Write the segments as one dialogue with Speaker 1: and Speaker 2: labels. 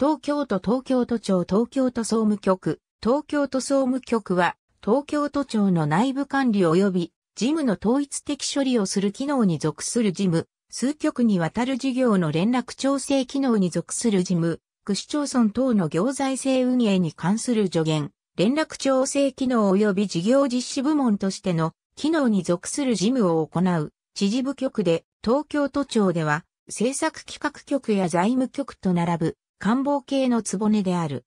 Speaker 1: 東京都東京都庁東京都総務局、東京都総務局は、東京都庁の内部管理及び事務の統一的処理をする機能に属する事務、数局にわたる事業の連絡調整機能に属する事務、区市町村等の行財政運営に関する助言、連絡調整機能及び事業実施部門としての機能に属する事務を行う知事部局で東京都庁では政策企画局や財務局と並ぶ官房系のねである。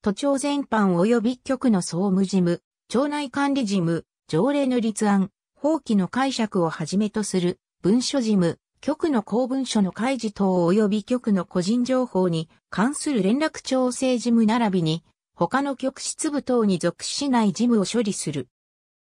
Speaker 1: 都庁全般及び局の総務事務、町内管理事務、条例の立案、法規の解釈をはじめとする文書事務、局の公文書の開示等及び局の個人情報に関する連絡調整事務並びに、他の局室部等に属しない事務を処理する。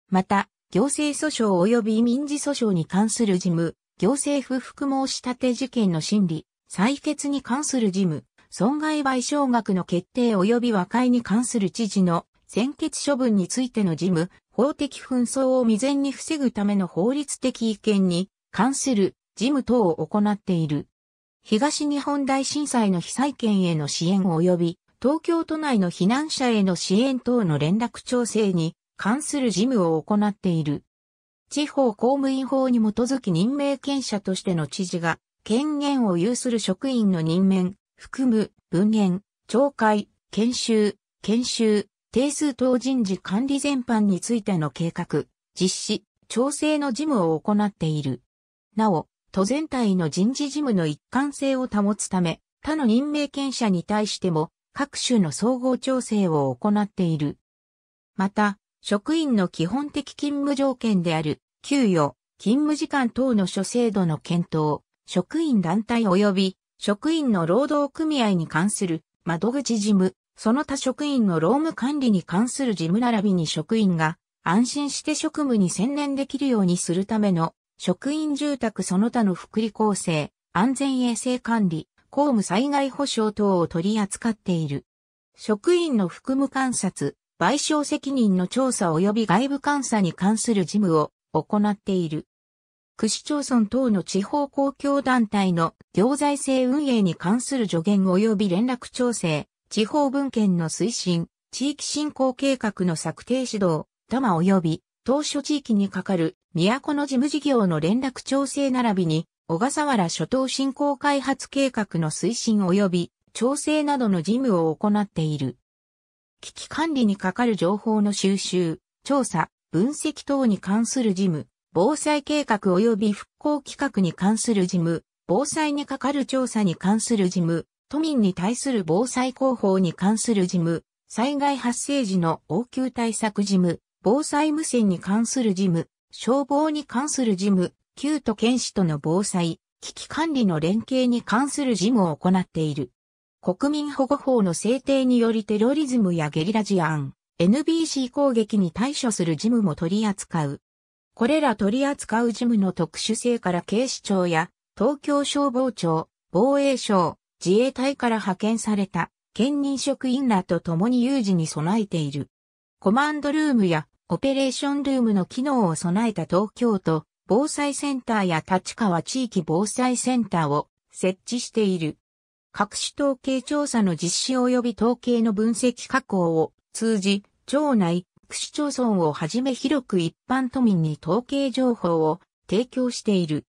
Speaker 1: また、行政訴訟及び民事訴訟に関する事務、行政不服申し立て事件の審理、採決に関する事務、損害賠償額の決定及び和解に関する知事の専決処分についての事務、法的紛争を未然に防ぐための法律的意見に関する事務等を行っている。東日本大震災の被災県への支援及び東京都内の避難者への支援等の連絡調整に関する事務を行っている。地方公務員法に基づき任命権者としての知事が権限を有する職員の任免含む、文言、懲戒、研修、研修、定数等人事管理全般についての計画、実施、調整の事務を行っている。なお、都全体の人事事務の一貫性を保つため、他の任命権者に対しても各種の総合調整を行っている。また、職員の基本的勤務条件である、給与、勤務時間等の諸制度の検討、職員団体及び職員の労働組合に関する窓口事務、その他職員の労務管理に関する事務並びに職員が安心して職務に専念できるようにするための職員住宅その他の福利厚生、安全衛生管理、公務災害保障等を取り扱っている。職員の服務観察、賠償責任の調査及び外部監査に関する事務を行っている。区市町村等の地方公共団体の行財政運営に関する助言及び連絡調整、地方文献の推進、地域振興計画の策定指導、多摩及び当初地域にかかる都の事務事業の連絡調整並びに、小笠原諸島振興開発計画の推進及び調整などの事務を行っている。危機管理にかかる情報の収集、調査、分析等に関する事務、防災計画及び復興企画に関する事務、防災にかかる調査に関する事務、都民に対する防災広報に関する事務、災害発生時の応急対策事務、防災無線に関する事務、消防に関する事務、旧都県市との防災、危機管理の連携に関する事務を行っている。国民保護法の制定によりテロリズムやゲリラ事案、NBC 攻撃に対処する事務も取り扱う。これら取り扱う事務の特殊性から警視庁や東京消防庁、防衛省、自衛隊から派遣された兼任職員らと共に有事に備えている。コマンドルームやオペレーションルームの機能を備えた東京都防災センターや立川地域防災センターを設置している。各種統計調査の実施及び統計の分析加工を通じ、町内、区市町村をはじめ広く一般都民に統計情報を提供している。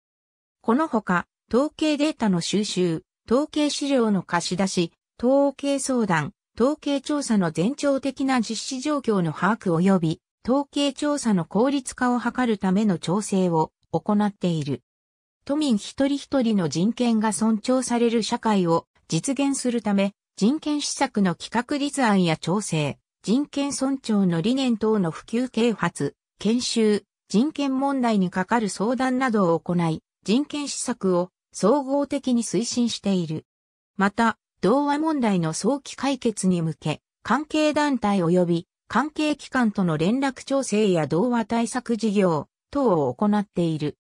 Speaker 1: このほか、統計データの収集、統計資料の貸し出し、統計相談、統計調査の全庁的な実施状況の把握及び、統計調査の効率化を図るための調整を行っている。都民一人一人の人権が尊重される社会を実現するため、人権施策の企画立案や調整、人権尊重の理念等の普及啓発、研修、人権問題にかかる相談などを行い、人権施策を総合的に推進している。また、同和問題の早期解決に向け、関係団体及び関係機関との連絡調整や同和対策事業等を行っている。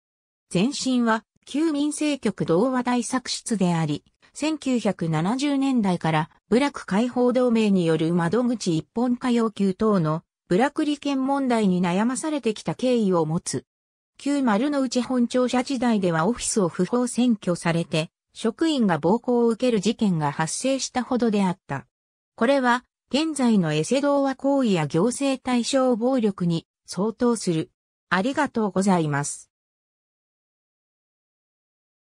Speaker 1: 前身は、旧民政局同和対策室であり、1970年代から部落解放同盟による窓口一本化要求等の部落利権問題に悩まされてきた経緯を持つ。旧丸の内本庁舎時代ではオフィスを不法占拠されて、職員が暴行を受ける事件が発生したほどであった。これは、現在のエセ童話行為や行政対象暴力に相当する。ありがとうございます。